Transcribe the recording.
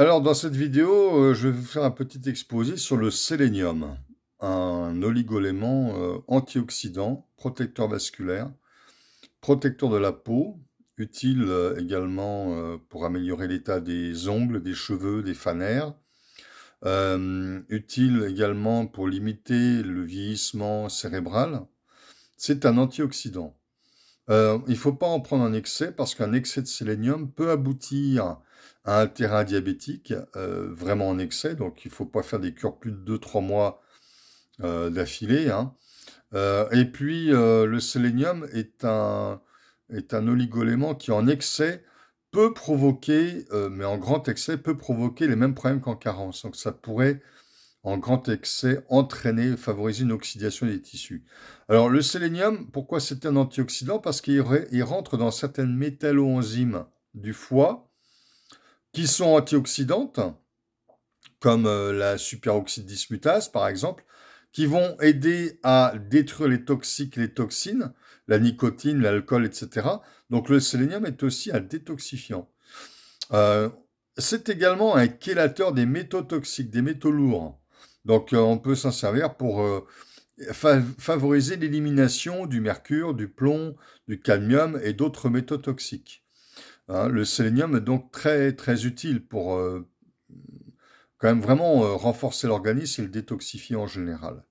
Alors dans cette vidéo, euh, je vais vous faire un petit exposé sur le sélénium, un oligolément euh, antioxydant, protecteur vasculaire, protecteur de la peau, utile euh, également pour améliorer l'état des ongles, des cheveux, des fanères, utile également pour limiter le vieillissement cérébral. C'est un antioxydant. Euh, il ne faut pas en prendre en excès parce qu'un excès de sélénium peut aboutir à un terrain diabétique euh, vraiment en excès. Donc il ne faut pas faire des cures plus de 2-3 mois euh, d'affilée. Hein. et puis le sélénium est un, est un oligolément qui en excès peut provoquer, mais en grand excès, peut provoquer les mêmes problèmes qu'en carence. Donc ça pourrait en grand excès entraîner, favoriser une oxydation des tissus. Alors le sélénium, pourquoi c'est un antioxydant Parce qu'il rentre dans certaines métalloenzymes du foie qui sont antioxydantes, comme euh, la superoxyde dismutase par exemple, qui vont aider à détruire les toxiques, les toxines, la nicotine, l'alcool, etc. Donc le sélénium est aussi un détoxifiant. Euh, c'est également un chélateur des métaux toxiques, des métaux lourds. Donc euh, on peut s'en servir pour euh, favoriser l'élimination du mercure, du plomb, du cadmium et d'autres métaux toxiques. Hein, le sélénium est donc très très utile pour euh, quand même vraiment renforcer l'organisme et le détoxifier en général.